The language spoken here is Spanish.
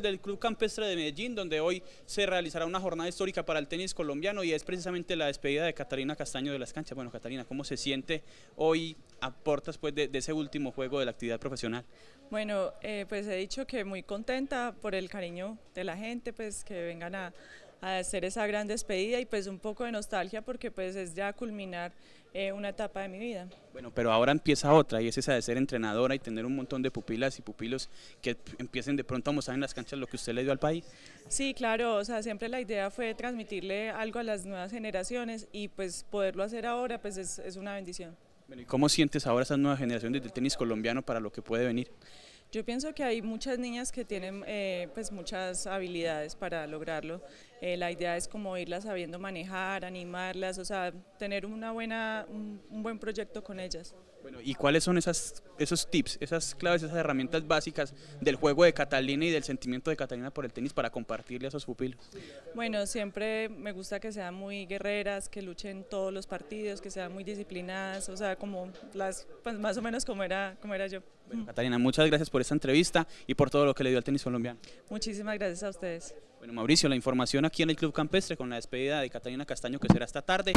del Club Campestre de Medellín, donde hoy se realizará una jornada histórica para el tenis colombiano y es precisamente la despedida de Catalina Castaño de las canchas. Bueno, Catalina, ¿cómo se siente hoy a portas pues, de, ese último juego de la actividad profesional? Bueno, eh, pues he dicho que muy contenta por el cariño de la gente, pues que vengan a, a hacer esa gran despedida y pues un poco de nostalgia porque pues es ya culminar eh, una etapa de mi vida. Bueno, pero ahora empieza otra y es esa de ser entrenadora y tener un montón de pupilas y pupilos que empiecen de pronto a mostrar en las canchas lo que usted le dio al país. Sí, claro, o sea, siempre la idea fue transmitirle algo a las nuevas generaciones y pues poderlo hacer ahora pues es, una bendición. ¿y cómo sientes ahora esas nuevas generaciones del tenis colombiano para lo que puede venir? Yo pienso que hay muchas niñas que tienen eh, pues muchas habilidades para lograrlo. Eh, la idea es como irlas sabiendo manejar, animarlas, o sea, tener una buena, un, buen proyecto con ellas. Bueno, ¿y cuáles son esas, esos tips, esas claves, esas herramientas básicas del juego de Catalina y del sentimiento de Catalina por el tenis para compartirle a sus pupilos? Bueno, siempre me gusta que sean muy guerreras, que luchen todos los partidos, que sean muy disciplinadas, o sea, como las, pues, más o menos como era, como era yo. Bueno, Catalina, muchas gracias por por esta entrevista y por todo lo que le dio al tenis colombiano. Muchísimas gracias a ustedes. Bueno, Mauricio, la información aquí en el Club Campestre con la despedida de Catalina Castaño que será esta tarde.